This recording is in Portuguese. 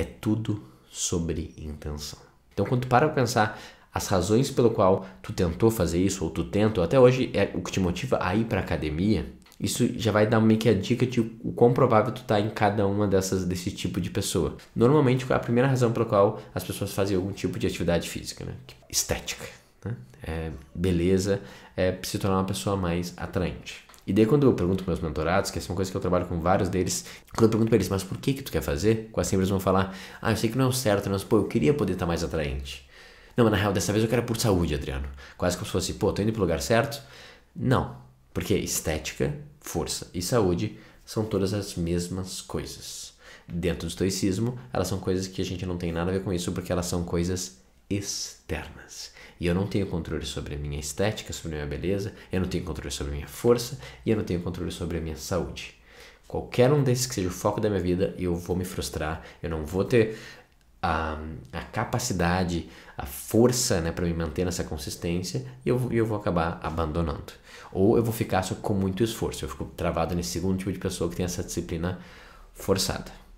É tudo sobre intenção. Então, quando tu para pra pensar as razões pelo qual tu tentou fazer isso, ou tu tenta, ou até hoje é o que te motiva a ir para academia, isso já vai dar meio que a dica de o quão provável tu tá em cada uma dessas desse tipo de pessoa. Normalmente a primeira razão pela qual as pessoas fazem algum tipo de atividade física, né? Estética, né? É beleza, é se tornar uma pessoa mais atraente. E daí quando eu pergunto para meus mentorados, que essa é uma coisa que eu trabalho com vários deles, quando eu pergunto para eles, mas por que que tu quer fazer? Quase sempre eles vão falar, ah, eu sei que não é o certo, mas pô, eu queria poder estar tá mais atraente. Não, mas na real, dessa vez eu quero por saúde, Adriano. Quase como se fosse, pô, tô indo pro lugar certo? Não, porque estética, força e saúde são todas as mesmas coisas. Dentro do estoicismo, elas são coisas que a gente não tem nada a ver com isso, porque elas são coisas externas. E eu não tenho controle sobre a minha estética, sobre a minha beleza, eu não tenho controle sobre a minha força e eu não tenho controle sobre a minha saúde. Qualquer um desses que seja o foco da minha vida, eu vou me frustrar, eu não vou ter a, a capacidade, a força né, para me manter nessa consistência e eu, eu vou acabar abandonando. Ou eu vou ficar só com muito esforço, eu fico travado nesse segundo tipo de pessoa que tem essa disciplina forçada.